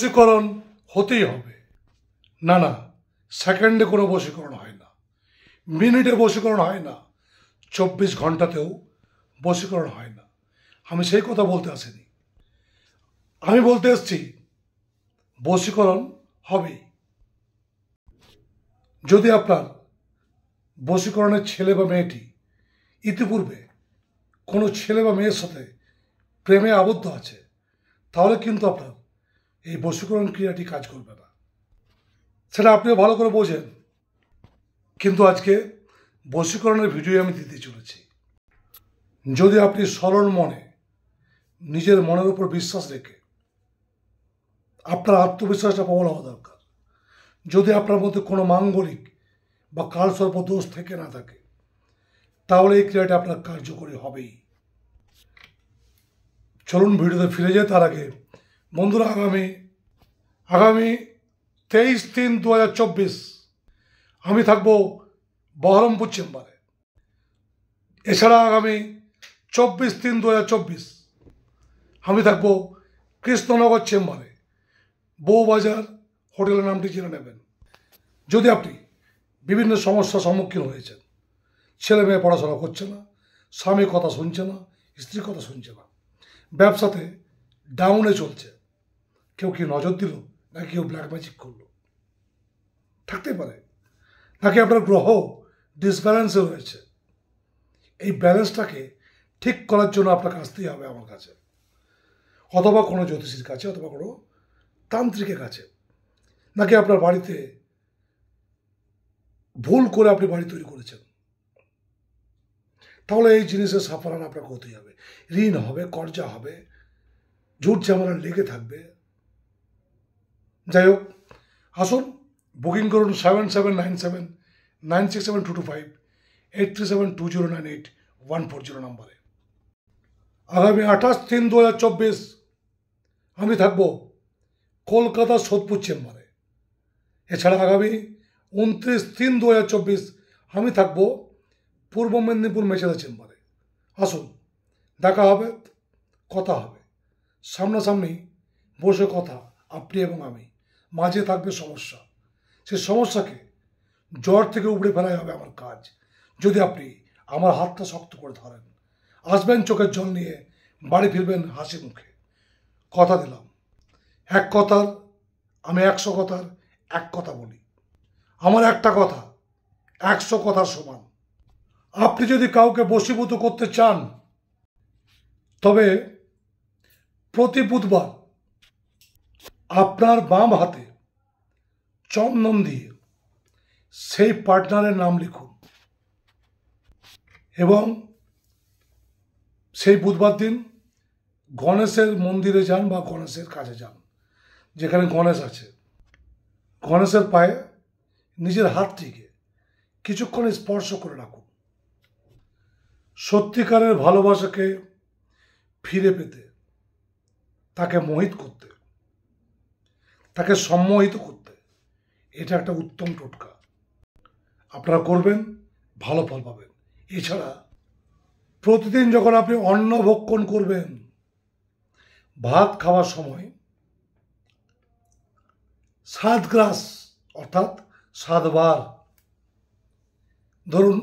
বশীকরণ হতেই হবে না না সেকেন্ডে কোনো বশীকরণ হয় না মিনিটে বশীকরণ হয় না চব্বিশ ঘন্টাতেও বশীকরণ হয় না আমি সেই কথা বলতে আসিনি আমি বলতে এসছি বশীকরণ হবেই যদি আপনার বশীকরণের ছেলে বা মেয়েটি ইতিপূর্বে কোনো ছেলে বা মেয়ের সাথে প্রেমে আবদ্ধ আছে তাহলে কিন্তু আপনার এই বশীকরণ ক্রিয়াটি কাজ করবে না সেটা আপনিও ভালো করে বোঝেন কিন্তু আজকে বশীকরণের ভিডিও আমি দিতে চলেছি যদি আপনি সরল মনে নিজের মনের উপর বিশ্বাস রেখে আপনার আত্মবিশ্বাসটা প্রবল হওয়া দরকার যদি আপনার মধ্যে কোনো মাঙ্গলিক বা কালসর্প দোষ থেকে না থাকে তাহলে এই ক্রিয়াটি আপনার কার্যকরী হবেই চলুন ভিডিওতে ফিরে যায় তার আগে বন্ধুরা আগামী আগামী তেইশ তিন দু হাজার চব্বিশ আমি থাকব বহরমপুর চেম্বারে এছাড়া আগামী চব্বিশ তিন দু হাজার চব্বিশ আমি থাকব কৃষ্ণনগর চেম্বারে বউবাজার হোটেলের নামটি জেনে নেবেন যদি আপনি বিভিন্ন সমস্যার সম্মুখীন হয়েছেন ছেলে মেয়ে পড়াশোনা করছে না স্বামী কথা শুনছে না স্ত্রী কথা শুনছে না ব্যবসাতে ডাউনে চলছে কেউ কেউ নজর দিল না কেউ ব্ল্যাক ম্যাজিক করলো থাকতে পারে নাকি আপনার গ্রহ ডিসব্যালেন্সে রয়েছে এই ব্যালেন্সটাকে ঠিক করার জন্য আপনাকে আসতেই হবে আমার কাছে অথবা কোনো জ্যোতিষীর কাছে অথবা কোনো তান্ত্রিকের কাছে নাকি আপনার বাড়িতে ভুল করে আপনি বাড়ি তৈরি করেছেন তাহলে এই জিনিসের সাফারান আপনাকে হতেই হবে ঋণ হবে কর্জা হবে ঝুট ঝামেলা লেগে থাকবে যাই হোক আসুন বুকিং করুন seven seven nine seven nine six seven two two five eight three seven two zero nine eight one four zero নাম্বারে আগামী আঠাশ তিন দু হাজার চব্বিশ আমি থাকব কলকাতা সোদপুর চেম্বারে এছাড়া আগামী উনত্রিশ তিন দু হাজার চব্বিশ আমি থাকব পূর্ব মেদিনীপুর মেচেদা চেম্বারে আসুন দেখা হবে কথা হবে সামনাসামনি বসে কথা আপনি এবং আমি মাঝে থাকবে সমস্যা সে সমস্যাকে জ্বর থেকে উপড়ে ফেলাই হবে আমার কাজ যদি আপনি আমার হাতটা শক্ত করে ধরেন আসবেন চোখের জল নিয়ে বাড়ি ফিরবেন হাসি মুখে কথা দিলাম এক কথার আমি একশো কথার এক কথা বলি আমার একটা কথা একশো কথার সমান আপনি যদি কাউকে বসীভূত করতে চান তবে প্রতি বুধবার আপনার বাম হাতে চন্দন দিয়ে সেই পার্টনারের নাম লিখুন এবং সেই বুধবার দিন গণেশের মন্দিরে যান বা গণেশের কাছে যান যেখানে গণেশ আছে গণেশের পায়ে নিজের হাতটিকে কিছুক্ষণ স্পর্শ করে রাখুন সত্যিকারের ভালোবাসাকে ফিরে পেতে তাকে মোহিত করতে তাকে সম্মোহিত করতে এটা একটা উত্তম টোটকা আপনারা করবেন ভালো ফল পাবেন এছাড়া প্রতিদিন যখন আপনি অন্ন ভক্ষণ করবেন ভাত খাওয়ার সময় সাত গ্রাস অর্থাৎ সাতবার ধরুন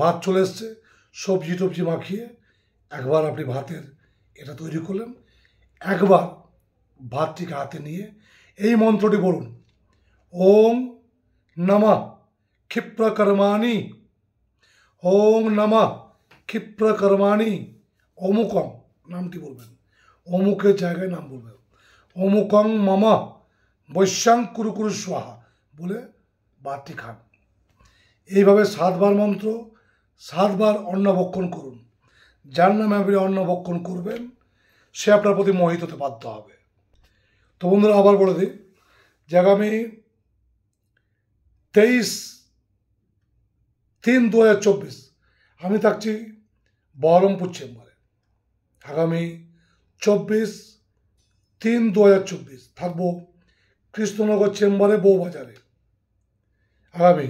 ভাত চলে এসছে সবজি টবজি মাখিয়ে একবার আপনি ভাতের এটা তৈরি করলেন একবার ভাতটিকে হাতে নিয়ে এই মন্ত্রটি বলুন ওম নমা ক্ষিপ্রকর্মাণি ওম নমা ক্ষিপ্রকর্মাণি অমুকং নামটি বলবেন অমুকের জায়গায় নাম বলবেন অমুকং মামা বৈশ্যাং কুরুকুরু সোহা বলে বাটি খান এইভাবে সাতবার মন্ত্র সাতবার অন্নভক্ষণ করুন যার নামে আপনি অন্নভক্ষণ করবেন সে আপনার প্রতি মোহিত হতে বাধ্য হবে তো বন্ধুরা আবার বলে দিই যে আগামী তেইশ তিন দু চব্বিশ আমি থাকছি বহরমপুর চেম্বারে আগামী চব্বিশ তিন দু হাজার চব্বিশ থাকবো কৃষ্ণনগর চেম্বারে বউবাজারে আগামী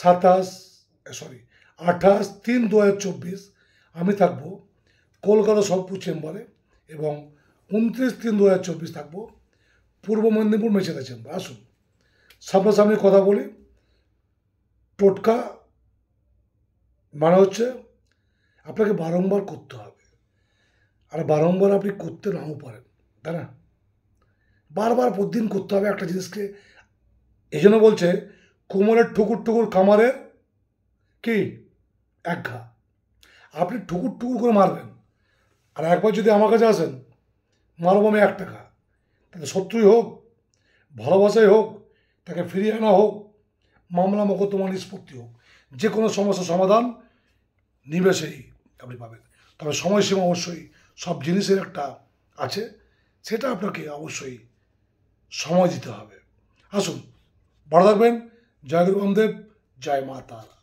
সাতাশ সরি আঠাশ তিন দু হাজার চব্বিশ আমি থাকবো কলকাতা সবপুর চেম্বারে এবং উনত্রিশ তিন দু হাজার চব্বিশ থাকবো পূর্ব মেদিনীপুর মেছেদা চেম্বার আসুন সামনাসামনি কথা বলি টোটকা মানে হচ্ছে আপনাকে বারংবার করতে হবে আর বারংবার আপনি করতে নাও পারেন তাই না বারবার প্রতিদিন করতে হবে একটা জিনিসকে এই জন্য বলছে কোমরের ঠুকুর ঠুকুর খামারে কি এক ঘা আপনি ঠুকুর ঠুকুর করে মারবেন আর একবার যদি আমার কাছে আসেন মালবমে এক টাকা তাতে শত্রুই হোক ভালোবাসাই হোক তাকে ফিরিয়ে আনা হোক মামলা মকদ্দমা নিষ্পত্তি হোক যে কোনো সমস্যার সমাধান নিবেশেই আপনি পাবেন তবে সময়সীমা অবশ্যই সব জিনিসের একটা আছে সেটা আপনাকে অবশ্যই সময় দিতে হবে আসুন ভালো থাকবেন জয় গুরু জয় মা তারা